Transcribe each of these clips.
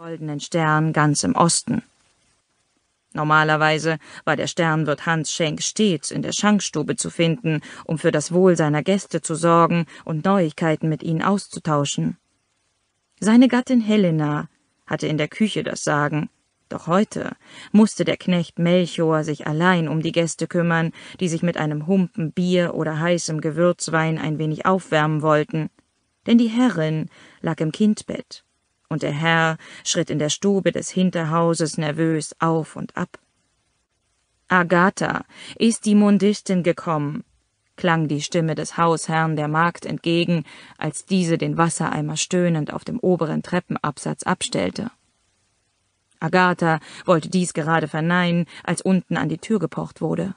goldenen Stern ganz im Osten. Normalerweise war der Sternwirt Hans Schenk stets in der Schankstube zu finden, um für das Wohl seiner Gäste zu sorgen und Neuigkeiten mit ihnen auszutauschen. Seine Gattin Helena hatte in der Küche das Sagen, doch heute musste der Knecht Melchior sich allein um die Gäste kümmern, die sich mit einem Humpen Bier oder heißem Gewürzwein ein wenig aufwärmen wollten, denn die Herrin lag im Kindbett und der Herr schritt in der Stube des Hinterhauses nervös auf und ab. Agatha, ist die Mundistin gekommen? klang die Stimme des Hausherrn der Magd entgegen, als diese den Wassereimer stöhnend auf dem oberen Treppenabsatz abstellte. Agatha wollte dies gerade verneinen, als unten an die Tür gepocht wurde.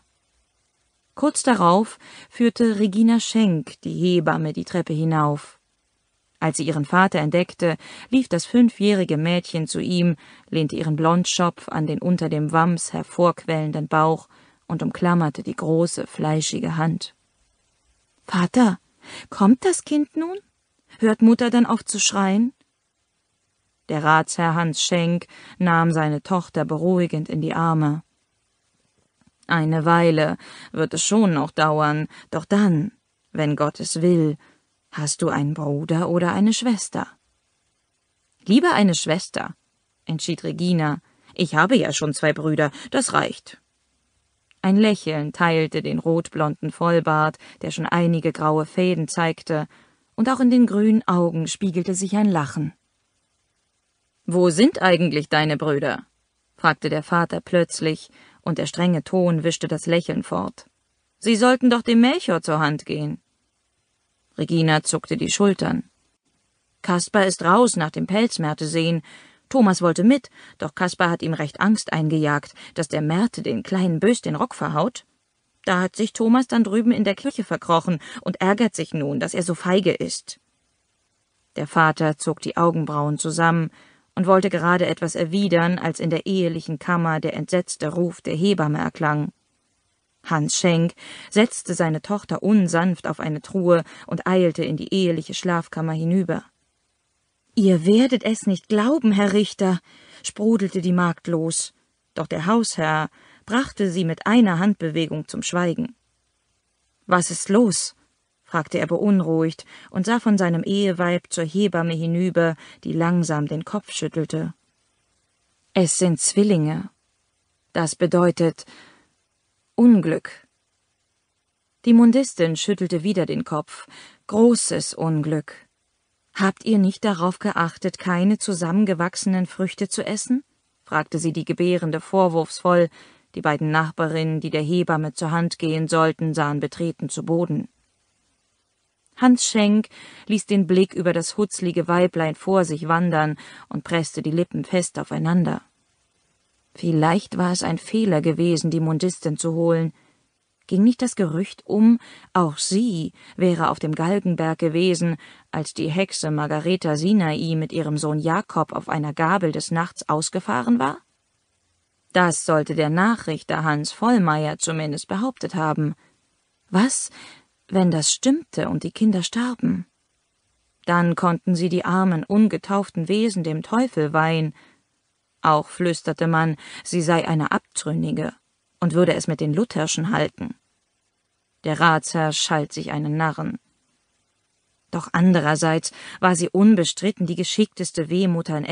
Kurz darauf führte Regina Schenk, die Hebamme, die Treppe hinauf. Als sie ihren Vater entdeckte, lief das fünfjährige Mädchen zu ihm, lehnte ihren Blondschopf an den unter dem Wams hervorquellenden Bauch und umklammerte die große, fleischige Hand. Vater, kommt das Kind nun? Hört Mutter dann auf zu schreien? Der Ratsherr Hans Schenk nahm seine Tochter beruhigend in die Arme. Eine Weile wird es schon noch dauern, doch dann, wenn Gott es will, Hast du einen Bruder oder eine Schwester? Lieber eine Schwester, entschied Regina. Ich habe ja schon zwei Brüder, das reicht. Ein Lächeln teilte den rotblonden Vollbart, der schon einige graue Fäden zeigte, und auch in den grünen Augen spiegelte sich ein Lachen. Wo sind eigentlich deine Brüder? fragte der Vater plötzlich, und der strenge Ton wischte das Lächeln fort. Sie sollten doch dem Melchor zur Hand gehen. Regina zuckte die Schultern. Kaspar ist raus nach dem sehen. Thomas wollte mit, doch Kaspar hat ihm recht Angst eingejagt, dass der Märte den kleinen Bös den Rock verhaut. Da hat sich Thomas dann drüben in der Kirche verkrochen und ärgert sich nun, dass er so feige ist. Der Vater zog die Augenbrauen zusammen und wollte gerade etwas erwidern, als in der ehelichen Kammer der entsetzte Ruf der Hebamme erklang. Hans Schenk setzte seine Tochter unsanft auf eine Truhe und eilte in die eheliche Schlafkammer hinüber. Ihr werdet es nicht glauben, Herr Richter, sprudelte die Magd los, doch der Hausherr brachte sie mit einer Handbewegung zum Schweigen. Was ist los? fragte er beunruhigt und sah von seinem Eheweib zur Hebamme hinüber, die langsam den Kopf schüttelte. Es sind Zwillinge. Das bedeutet, Unglück. Die Mundistin schüttelte wieder den Kopf. Großes Unglück. Habt ihr nicht darauf geachtet, keine zusammengewachsenen Früchte zu essen? fragte sie die Gebärende vorwurfsvoll. Die beiden Nachbarinnen, die der Hebamme zur Hand gehen sollten, sahen betreten zu Boden. Hans Schenk ließ den Blick über das hutzlige Weiblein vor sich wandern und presste die Lippen fest aufeinander. Vielleicht war es ein Fehler gewesen, die Mundistin zu holen. Ging nicht das Gerücht um, auch sie wäre auf dem Galgenberg gewesen, als die Hexe Margareta Sinai mit ihrem Sohn Jakob auf einer Gabel des Nachts ausgefahren war? Das sollte der Nachrichter Hans Vollmeier zumindest behauptet haben. Was, wenn das stimmte und die Kinder starben? Dann konnten sie die armen, ungetauften Wesen dem Teufel weihen, auch flüsterte man, sie sei eine Abtrünnige und würde es mit den Lutherschen halten. Der Ratsherr schalt sich einen Narren. Doch andererseits war sie unbestritten die geschickteste Wehmutter in